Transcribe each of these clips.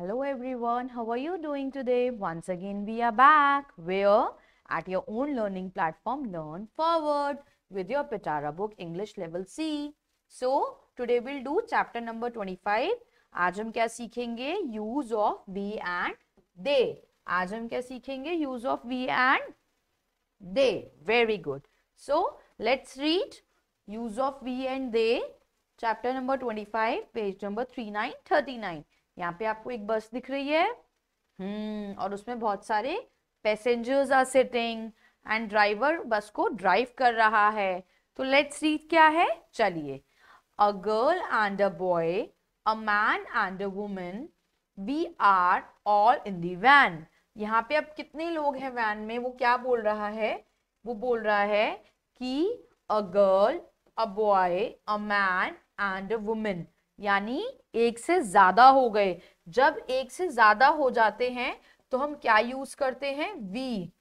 Hello everyone, how are you doing today? Once again we are back. Where? At your own learning platform Learn Forward with your Pitara book English Level C. So today we'll do chapter number 25. आज हम क्या सीखेंगे use of we and they आज हम क्या सीखेंगे of we and they. Very good. So let's read use of we and they. Chapter number 25 page number 3939 यहाँ पे आपको एक बस दिख रही है हम्म और उसमें बहुत सारे passengers are sitting and driver bus को ड्राइव कर रहा है तो लेट्स रीड क्या है चलिए a girl and a boy a man and a woman we are all in the van यहाँ पे अब कितने लोग हैं वैन में वो क्या बोल रहा है वो बोल रहा है कि a girl a boy a man and a woman यानी एक से ज्यादा हो गए जब एक से ज्यादा हो जाते हैं तो हम क्या यूज करते हैं वी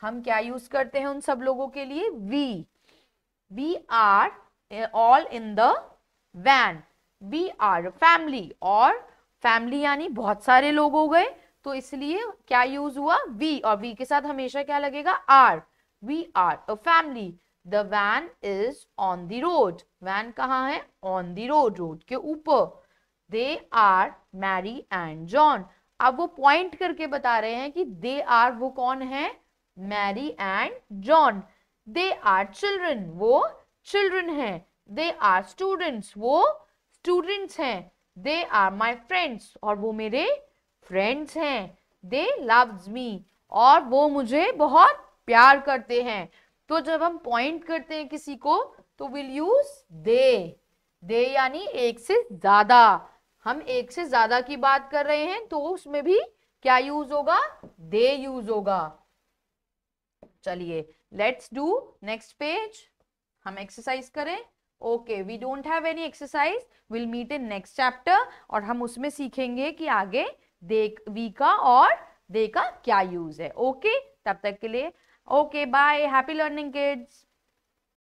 हम क्या यूज करते हैं उन सब लोगों के लिए we we are all in the van we are family और फैमिली यानी बहुत सारे लोग हो गए तो इसलिए क्या यूज हुआ वी और वी के साथ हमेशा क्या लगेगा are we are a family the van is on the road van कहाँ है ऑन द रोड रोड के ऊपर they are Mary and John अब वो पॉइंट करके बता रहे हैं कि दे आर वो कौन है Mary and John they are children वो चिल्ड्रन हैं दे आर स्टूडेंट्स वो स्टूडेंट्स हैं दे आर माई फ्रेंड्स और वो मेरे फ्रेंड्स हैं दे लव्स मी और वो मुझे बहुत प्यार करते हैं तो जब हम पॉइंट करते हैं किसी को तो विल यूज दे दे यानी एक से ज्यादा हम एक से ज्यादा की बात कर रहे हैं तो उसमें भी क्या यूज होगा दे यूज होगा चलिए लेट्स डू नेक्स्ट पेज हम एक्सरसाइज करें okay we don't have any exercise will meet in next chapter और हम उसमें सीखेंगे कि आगे दे वी का और दे का क्या यूज है ओके okay? तब तक के लिए Okay, bye. Happy learning, kids.